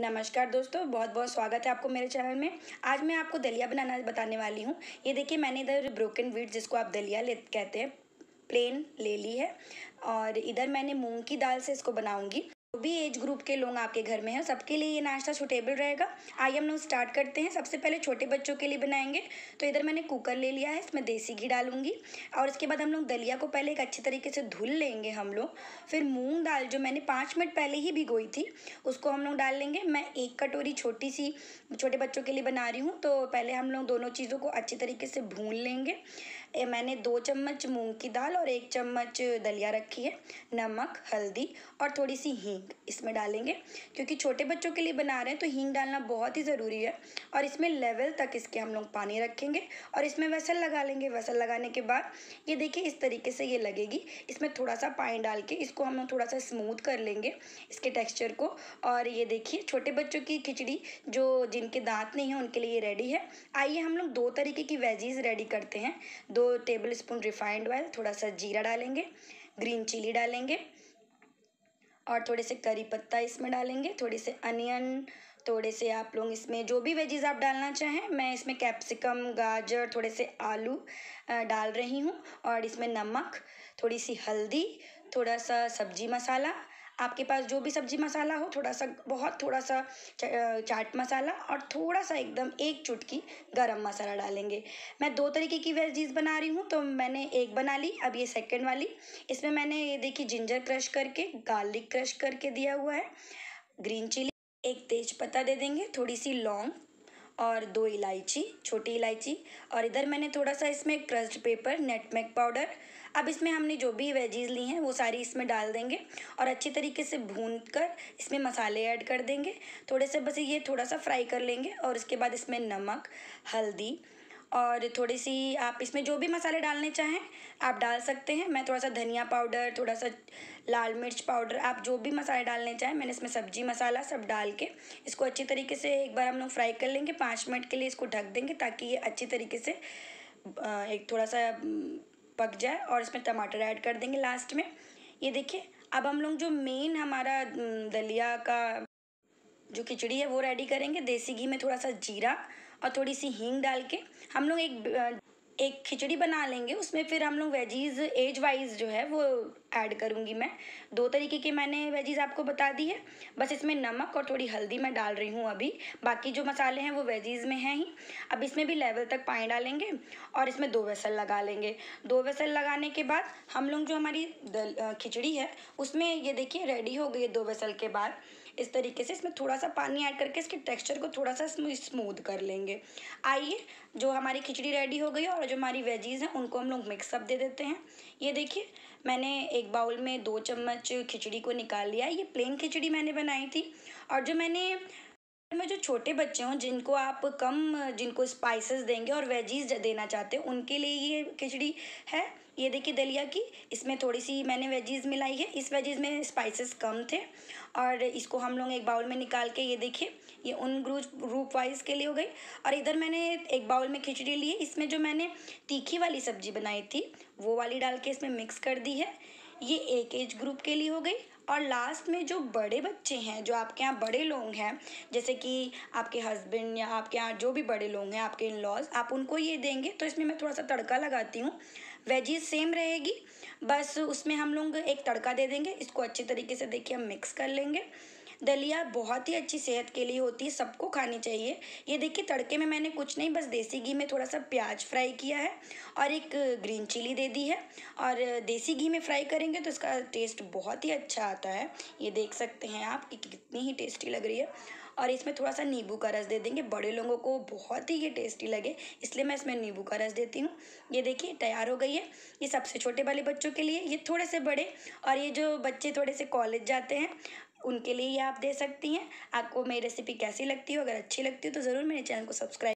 नमस्कार दोस्तों बहुत बहुत स्वागत है आपको मेरे चैनल में आज मैं आपको दलिया बनाना बताने वाली हूँ ये देखिए मैंने इधर ब्रोकन वीट जिसको आप दलिया ले कहते हैं प्लेन ले ली है और इधर मैंने मूंग की दाल से इसको बनाऊंगी भी एज ग्रुप के लोग आपके घर में हैं सबके लिए ये नाश्ता सुटेबल रहेगा आइए हम लोग स्टार्ट करते हैं सबसे पहले छोटे बच्चों के लिए बनाएंगे तो इधर मैंने कुकर ले लिया है इसमें देसी घी डालूंगी और इसके बाद हम लोग दलिया को पहले एक अच्छे तरीके से धुल लेंगे हम लोग फिर मूँग दाल जो मैंने पाँच मिनट पहले ही भिगोई थी उसको हम लोग डाल लेंगे मैं एक कटोरी छोटी सी छोटे बच्चों के लिए बना रही हूँ तो पहले हम लोग दोनों चीज़ों को अच्छे तरीके से भून लेंगे मैंने दो चम्मच मूंग की दाल और एक चम्मच दलिया रखी है नमक हल्दी और थोड़ी सी हींग इसमें डालेंगे क्योंकि छोटे बच्चों के लिए बना रहे हैं तो हींग डालना बहुत ही ज़रूरी है और इसमें लेवल तक इसके हम लोग पानी रखेंगे और इसमें वैसल लगा लेंगे वैसल लगाने के बाद ये देखिए इस तरीके से ये लगेगी इसमें थोड़ा सा पानी डाल के इसको हम लोग थोड़ा सा स्मूथ कर लेंगे इसके टेक्स्चर को और ये देखिए छोटे बच्चों की खिचड़ी जो जिनके दांत नहीं है उनके लिए रेडी है आइए हम लोग दो तरीके की वेजीज रेडी करते हैं दो टेबल स्पून रिफाइंड ऑयल थोड़ा सा जीरा डालेंगे ग्रीन चिली डालेंगे और थोड़े से करी पत्ता इसमें डालेंगे थोड़े से अनियन थोड़े से आप लोग इसमें जो भी वेजीज आप डालना चाहें मैं इसमें कैप्सिकम गाजर थोड़े से आलू डाल रही हूँ और इसमें नमक थोड़ी सी हल्दी थोड़ा सा सब्जी मसाला आपके पास जो भी सब्जी मसाला हो थोड़ा सा बहुत थोड़ा सा चाट मसाला और थोड़ा सा एकदम एक चुटकी गरम मसाला डालेंगे मैं दो तरीके की वेजीज बना रही हूँ तो मैंने एक बना ली अब ये सेकंड वाली इसमें मैंने ये देखी जिंजर क्रश करके गार्लिक क्रश करके दिया हुआ है ग्रीन चिली एक तेज पत्ता दे देंगे थोड़ी सी लौंग और दो इलायची छोटी इलायची और इधर मैंने थोड़ा सा इसमें क्रस्ड पेपर नेटमेक पाउडर अब इसमें हमने जो भी वेजीज ली हैं वो सारी इसमें डाल देंगे और अच्छे तरीके से भून कर इसमें मसाले ऐड कर देंगे थोड़े से बस ये थोड़ा सा फ्राई कर लेंगे और उसके बाद इसमें नमक हल्दी और थोड़ी सी आप इसमें जो भी मसाले डालने चाहें आप डाल सकते हैं मैं थोड़ा सा धनिया पाउडर थोड़ा सा लाल मिर्च पाउडर आप जो भी मसाले डालने चाहें मैंने इसमें सब्जी मसाला सब डाल के इसको अच्छी तरीके से एक बार हम लोग फ्राई कर लेंगे पाँच मिनट के लिए इसको ढक देंगे ताकि ये अच्छी तरीके से एक थोड़ा सा पक जाए और इसमें टमाटर ऐड कर देंगे लास्ट में ये देखिए अब हम लोग जो मेन हमारा दलिया का जो खिचड़ी है वो रेडी करेंगे देसी घी में थोड़ा सा जीरा और थोड़ी सी हींग डाल के हम लोग एक एक खिचड़ी बना लेंगे उसमें फिर हम लोग वेजीज एज वाइज जो है वो ऐड करूँगी मैं दो तरीके के मैंने वेजीज आपको बता दी है बस इसमें नमक और थोड़ी हल्दी मैं डाल रही हूँ अभी बाकी जो मसाले हैं वो वेजीज में हैं ही अब इसमें भी लेवल तक पानी डालेंगे और इसमें दो वेसल लगा लेंगे दो वेसल लगाने के बाद हम लोग जो हमारी खिचड़ी है उसमें ये देखिए रेडी हो गई है दो वेसल के बाद इस तरीके से इसमें थोड़ा सा पानी ऐड करके इसके टेक्सचर को थोड़ा सा स्मूथ कर लेंगे आइए जो हमारी खिचड़ी रेडी हो गई और जो हमारी वेजीज़ हैं उनको हम लोग मिक्सअप दे देते हैं ये देखिए मैंने एक बाउल में दो चम्मच खिचड़ी को निकाल लिया ये प्लेन खिचड़ी मैंने बनाई थी और जो मैंने में जो छोटे बच्चे हों जिनको आप कम जिनको स्पाइसेस देंगे और वेजीज देना चाहते हो उनके लिए ये खिचड़ी है ये देखिए दलिया की इसमें थोड़ी सी मैंने वेजीज मिलाई है इस वेजीज में स्पाइसेस कम थे और इसको हम लोग एक बाउल में निकाल के ये देखिए ये उन ग्रुप रूप वाइज के लिए हो गई और इधर मैंने एक बाउल में खिचड़ी ली है इसमें जो मैंने तीखी वाली सब्जी बनाई थी वो वाली डाल के इसमें मिक्स कर दी है ये एक एज ग्रुप के लिए हो गई और लास्ट में जो बड़े बच्चे हैं जो आपके यहाँ बड़े लोग हैं जैसे कि आपके हस्बैंड या आपके यहाँ जो भी बड़े लोग हैं आपके इन लॉज आप उनको ये देंगे तो इसमें मैं थोड़ा सा तड़का लगाती हूँ वेजीज सेम रहेगी बस उसमें हम लोग एक तड़का दे देंगे इसको अच्छे तरीके से देखिए हम मिक्स कर लेंगे दलिया बहुत ही अच्छी सेहत के लिए होती है सबको खानी चाहिए ये देखिए तड़के में मैंने कुछ नहीं बस देसी घी में थोड़ा सा प्याज फ्राई किया है और एक ग्रीन चिली दे दी है और देसी घी में फ्राई करेंगे तो इसका टेस्ट बहुत ही अच्छा आता है ये देख सकते हैं आप कि कितनी ही टेस्टी लग रही है और इसमें थोड़ा सा नींबू का रस दे देंगे बड़े लोगों को बहुत ही ये टेस्टी लगे इसलिए मैं इसमें नींबू का रस देती हूँ ये देखिए तैयार हो गई है ये सबसे छोटे वाले बच्चों के लिए ये थोड़े से बड़े और ये जो बच्चे थोड़े से कॉलेज जाते हैं उनके लिए ही आप दे सकती हैं आपको मेरी रेसिपी कैसी लगती हो अगर अच्छी लगती हो तो ज़रूर मेरे चैनल को सब्सक्राइब